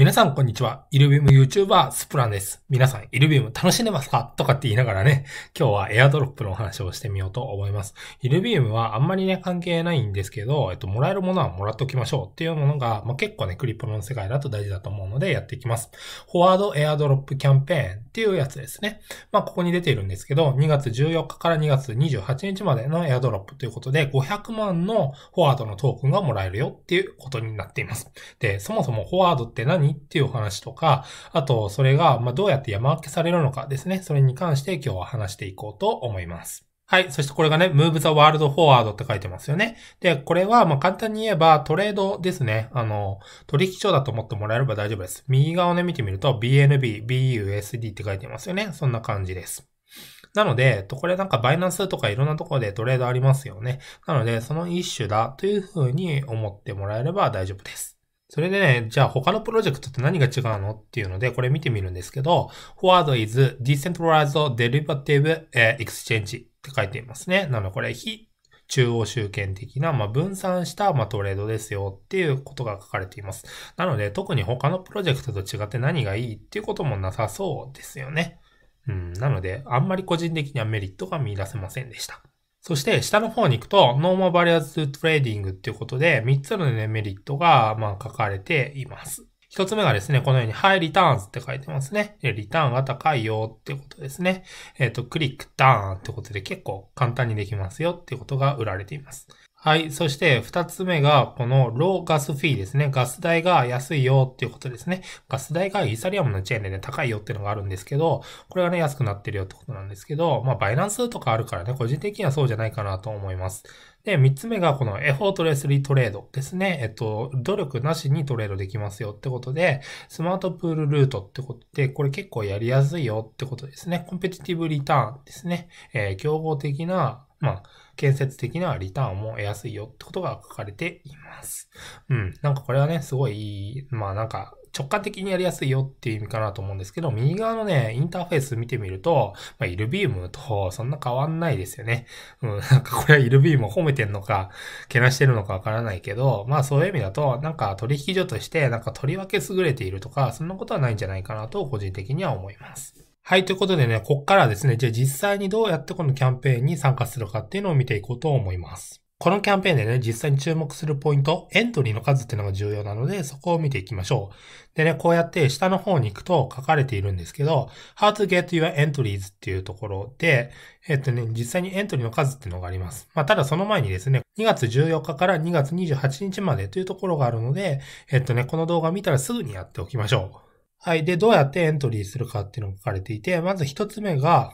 皆さん、こんにちは。イルビーム YouTuber スプランです。皆さん、イルビーム楽しんでますかとかって言いながらね、今日はエアドロップのお話をしてみようと思います。イルビームはあんまりね、関係ないんですけど、えっと、もらえるものはもらっておきましょうっていうものが、まあ、結構ね、クリプロの世界だと大事だと思うのでやっていきます。フォワードエアドロップキャンペーンっていうやつですね。まあ、ここに出ているんですけど、2月14日から2月28日までのエアドロップということで、500万のフォワードのトークンがもらえるよっていうことになっています。で、そもそもフォワードって何っていう話とか、あと、それが、まどうやって山分けされるのかですね。それに関して今日は話していこうと思います。はい。そしてこれがね、move the world forward って書いてますよね。で、これは、ま簡単に言えばトレードですね。あの、取引所だと思ってもらえれば大丈夫です。右側をね、見てみると BNB、BUSD って書いてますよね。そんな感じです。なので、と、これなんかバイナンスとかいろんなところでトレードありますよね。なので、その一種だというふうに思ってもらえれば大丈夫です。それでね、じゃあ他のプロジェクトって何が違うのっていうので、これ見てみるんですけど、Forward is Decentralized Derivative Exchange って書いていますね。なのでこれ非中央集権的な、まあ、分散した、まあ、トレードですよっていうことが書かれています。なので特に他のプロジェクトと違って何がいいっていうこともなさそうですよね。うん、なのであんまり個人的にはメリットが見出せませんでした。そして下の方に行くと、ノーマバリアーズトレーディングっていうことで、3つのね、メリットが、まあ、書かれています。一つ目がですね、このようにハイリターンズって書いてますね。リターンが高いよってことですね。えっ、ー、と、クリック、ターンってことで結構簡単にできますよっていうことが売られています。はい。そして二つ目が、このローガスフィーですね。ガス代が安いよっていうことですね。ガス代がイーサリアムのチェーンでね、高いよっていうのがあるんですけど、これがね、安くなってるよってことなんですけど、まあ、バイナンスとかあるからね、個人的にはそうじゃないかなと思います。で、三つ目がこのエフォートレスリトレードですね。えっと、努力なしにトレードできますよってことで、スマートプールルートってことで、これ結構やりやすいよってことですね。コンペティティブリターンですね。えー、競合的なまあ、建設的なリターンも得やすいよってことが書かれています。うん。なんかこれはね、すごい、まあなんか、直感的にやりやすいよっていう意味かなと思うんですけど、右側のね、インターフェース見てみると、まあ、イルビームとそんな変わんないですよね。うん、なんかこれはイルビームを褒めてんのか、けなしてるのかわからないけど、まあそういう意味だと、なんか取引所として、なんかとりわけ優れているとか、そんなことはないんじゃないかなと個人的には思います。はい、ということでね、こっからですね、じゃあ実際にどうやってこのキャンペーンに参加するかっていうのを見ていこうと思います。このキャンペーンでね、実際に注目するポイント、エントリーの数っていうのが重要なので、そこを見ていきましょう。でね、こうやって下の方に行くと書かれているんですけど、How to get your entries っていうところで、えっとね、実際にエントリーの数っていうのがあります。まあ、ただその前にですね、2月14日から2月28日までというところがあるので、えっとね、この動画見たらすぐにやっておきましょう。はい。で、どうやってエントリーするかっていうのが書かれていて、まず一つ目が、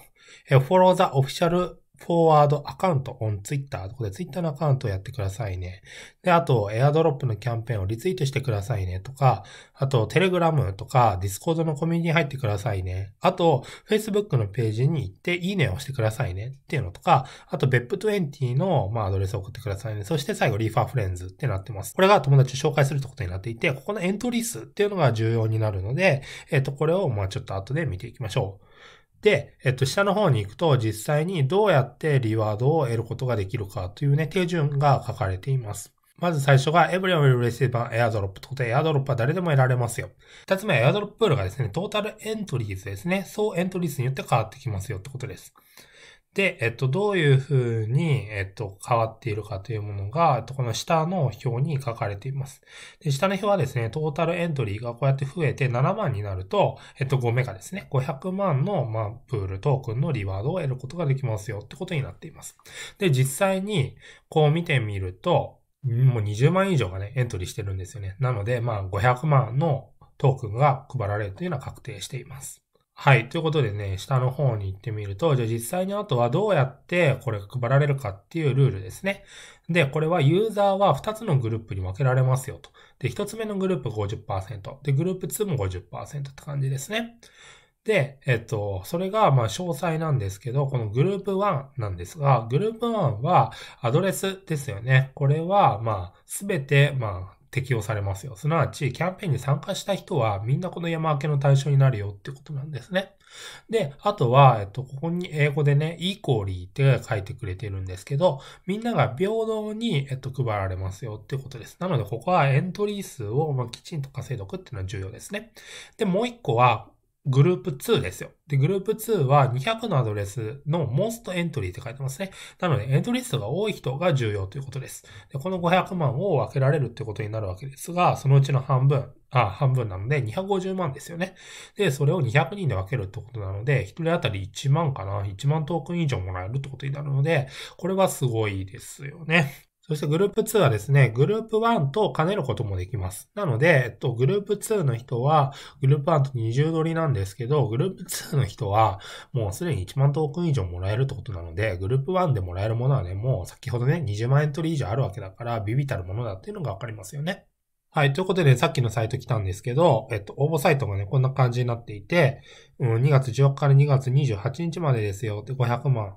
フォローザオフィシャルフォワードアカウント、オンツイッター。ここでツイッターのアカウントをやってくださいね。で、あと、エアドロップのキャンペーンをリツイートしてくださいねとか、あと、テレグラムとか、ディスコードのコミュニティに入ってくださいね。あと、フェイスブックのページに行って、いいねをしてくださいねっていうのとか、あと、ベップ2 0の、まあ、アドレスを送ってくださいね。そして最後、リーファーフレンズってなってます。これが友達を紹介するってことになっていて、ここのエントリー数っていうのが重要になるので、えっ、ー、と、これを、まあ、ちょっと後で見ていきましょう。で、えっと、下の方に行くと、実際にどうやってリワードを得ることができるかというね、手順が書かれています。まず最初が Everyone will receive an airdrop ということで、airdrop は誰でも得られますよ。二つ目は airdrop プールがですね、トータルエントリーズですね、総エントリーズによって変わってきますよってことです。で、えっと、どういうふうに、えっと、変わっているかというものが、えっと、この下の表に書かれています。で、下の表はですね、トータルエントリーがこうやって増えて7万になると、えっと、5メガですね、500万の、まあ、プールトークンのリワードを得ることができますよってことになっています。で、実際に、こう見てみると、もう20万以上がね、エントリーしてるんですよね。なので、まあ、500万のトークンが配られるというのは確定しています。はい。ということでね、下の方に行ってみると、じゃあ実際にあとはどうやってこれが配られるかっていうルールですね。で、これはユーザーは2つのグループに分けられますよと。で、1つ目のグループ50%。で、グループ2も50%って感じですね。で、えっと、それが、まあ、詳細なんですけど、このグループ1なんですが、グループ1はアドレスですよね。これは、まあ、すべて、まあ、適用されますよ。すなわち、キャンペーンに参加した人は、みんなこの山分けの対象になるよってことなんですね。で、あとは、えっと、ここに英語でね、equally って書いてくれてるんですけど、みんなが平等に、えっと、配られますよってことです。なので、ここはエントリー数を、まきちんと稼いでおくっていうのは重要ですね。で、もう一個は、グループ2ですよ。で、グループ2は200のアドレスの most entry って書いてますね。なので、エントリー数が多い人が重要ということです。で、この500万を分けられるってことになるわけですが、そのうちの半分、あ、半分なので250万ですよね。で、それを200人で分けるってことなので、1人当たり1万かな、1万トークン以上もらえるってことになるので、これはすごいですよね。そしてグループ2はですね、グループ1と兼ねることもできます。なので、えっと、グループ2の人は、グループ1と20ドりなんですけど、グループ2の人は、もうすでに1万トークン以上もらえるってことなので、グループ1でもらえるものはね、もう先ほどね、20万円取り以上あるわけだから、ビビたるものだっていうのがわかりますよね。はい。ということで、さっきのサイト来たんですけど、えっと、応募サイトがね、こんな感じになっていて、うん、2月14日から2月28日までですよって500万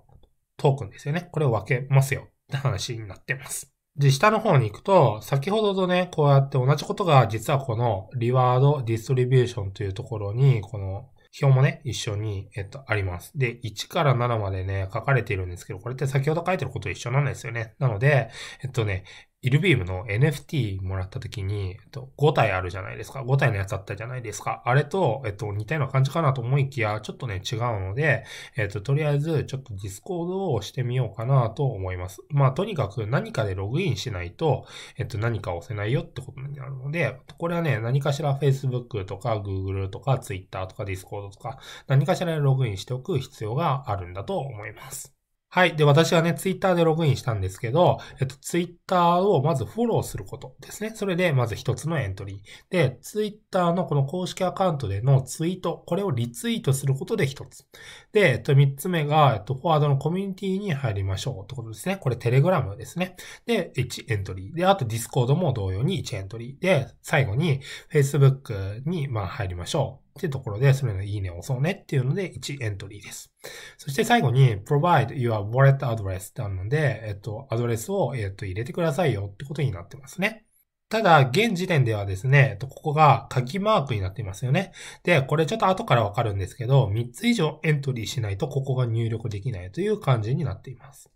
トークンですよね。これを分けますよって話になってます。で、下の方に行くと、先ほどとね、こうやって同じことが実はこのリワードディストリビューションというところに、この表もね、一緒に、えっと、あります。で、1から7までね、書かれているんですけど、これって先ほど書いてることと一緒なんですよね。なので、えっとね、イルビームの NFT もらった時に、えっと、5体あるじゃないですか。5体のやつあったじゃないですか。あれと、えっと、似たような感じかなと思いきや、ちょっとね、違うので、えっと、とりあえず、ちょっとディスコードをしてみようかなと思います。まあ、とにかく何かでログインしないと、えっと、何か押せないよってことになるので、これはね、何かしら Facebook とか Google とか Twitter とか Discord とか、何かしらでログインしておく必要があるんだと思います。はい。で、私はね、ツイッターでログインしたんですけど、えっと、ツイッターをまずフォローすることですね。それで、まず一つのエントリー。で、ツイッターのこの公式アカウントでのツイート、これをリツイートすることで一つ。で、えっと、三つ目が、えっと、フォワードのコミュニティに入りましょうってことですね。これ、テレグラムですね。で、1エントリー。で、あと、ディスコードも同様に1エントリー。で、最後に、Facebook に、まあ、入りましょう。っていうところで、それのいいねを押そうねっていうので、1エントリーです。そして最後に、provide your wallet address ってあるので、えっと、アドレスを、えっと、入れてくださいよってことになってますね。ただ、現時点ではですね、ここが鍵マークになっていますよね。で、これちょっと後からわかるんですけど、3つ以上エントリーしないとここが入力できないという感じになっています。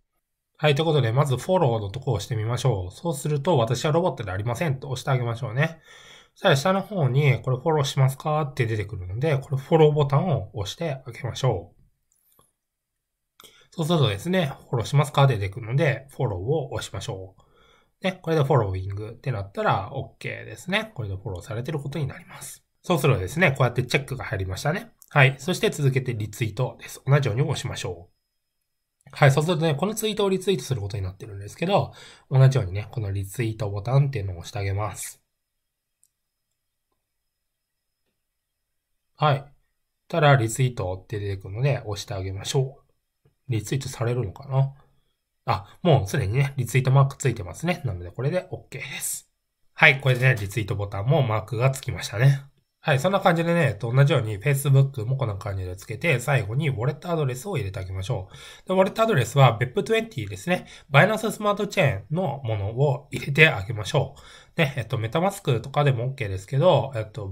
はい、ということで、まずフォローのとこを押してみましょう。そうすると、私はロボットでありませんと押してあげましょうね。さあ、下の方に、これフォローしますかって出てくるので、これフォローボタンを押してあげましょう。そうするとですね、フォローしますかって出てくるので、フォローを押しましょう。ね、これでフォローイングってなったら OK ですね。これでフォローされてることになります。そうするとですね、こうやってチェックが入りましたね。はい。そして続けてリツイートです。同じように押しましょう。はい、そうするとね、このツイートをリツイートすることになってるんですけど、同じようにね、このリツイートボタンっていうのを押してあげます。はい。たら、リツイートって出てくるので、押してあげましょう。リツイートされるのかなあ、もうすでにね、リツイートマークついてますね。なので、これで OK です。はい、これでね、リツイートボタンもマークがつきましたね。はい、そんな感じでね、と同じように Facebook もこんな感じでつけて、最後にウォレットアドレスを入れてあげましょう。でウォレットアドレスは BEP20 ですね。バイナンススマートチェーンのものを入れてあげましょう。で、えっと、メタマスクとかでも OK ですけど、えっと、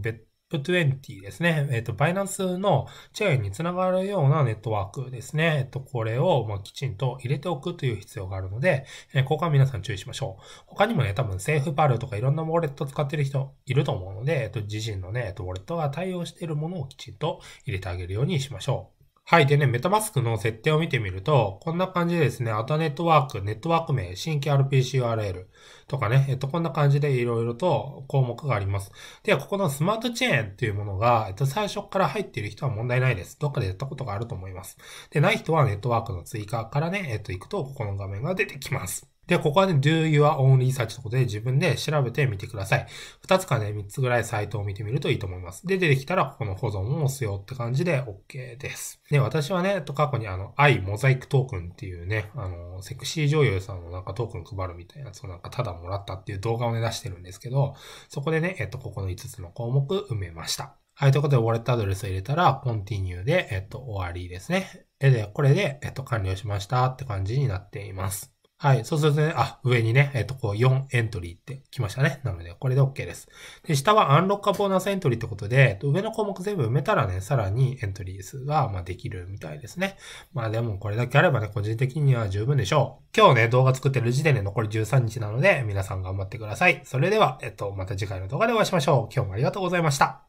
20ですね。えっ、ー、と、バイナンスのチェーンにつながるようなネットワークですね。えっ、ー、と、これを、まきちんと入れておくという必要があるので、えー、ここは皆さん注意しましょう。他にもね、多分、セーフパルとかいろんなウォレット使ってる人いると思うので、えっ、と、自身のね、えっ、と、ウォレットが対応しているものをきちんと入れてあげるようにしましょう。はい。でね、メタマスクの設定を見てみると、こんな感じでですね、アタネットワーク、ネットワーク名、新規 RPCURL とかね、えっと、こんな感じでいろいろと項目があります。では、ここのスマートチェーンっていうものが、えっと、最初から入っている人は問題ないです。どっかでやったことがあると思います。で、ない人はネットワークの追加からね、えっと、行くと、ここの画面が出てきます。で、ここはね、do your own research ということで自分で調べてみてください。2つかね、3つぐらいサイトを見てみるといいと思います。で、出てきたら、ここの保存を押すよって感じで OK です。で、私はね、と過去にあの、i モザイクトークンっていうね、あの、セクシー女優さんのなんかトークン配るみたいなやつをなんかただもらったっていう動画をね、出してるんですけど、そこでね、えっと、ここの5つの項目埋めました。はい、ということで、ウォレットアドレスを入れたら、continue で、えっと、終わりですね。で、これで、えっと、完了しましたって感じになっています。はい。そうするとね、あ、上にね、えっ、と、こう4エントリーってきましたね。なので、これで OK です。で、下はアンロッカーボーナスエントリーってことで、上の項目全部埋めたらね、さらにエントリー数が、まできるみたいですね。まあでも、これだけあればね、個人的には十分でしょう。今日ね、動画作ってる時点で残り13日なので、皆さん頑張ってください。それでは、えっと、また次回の動画でお会いしましょう。今日もありがとうございました。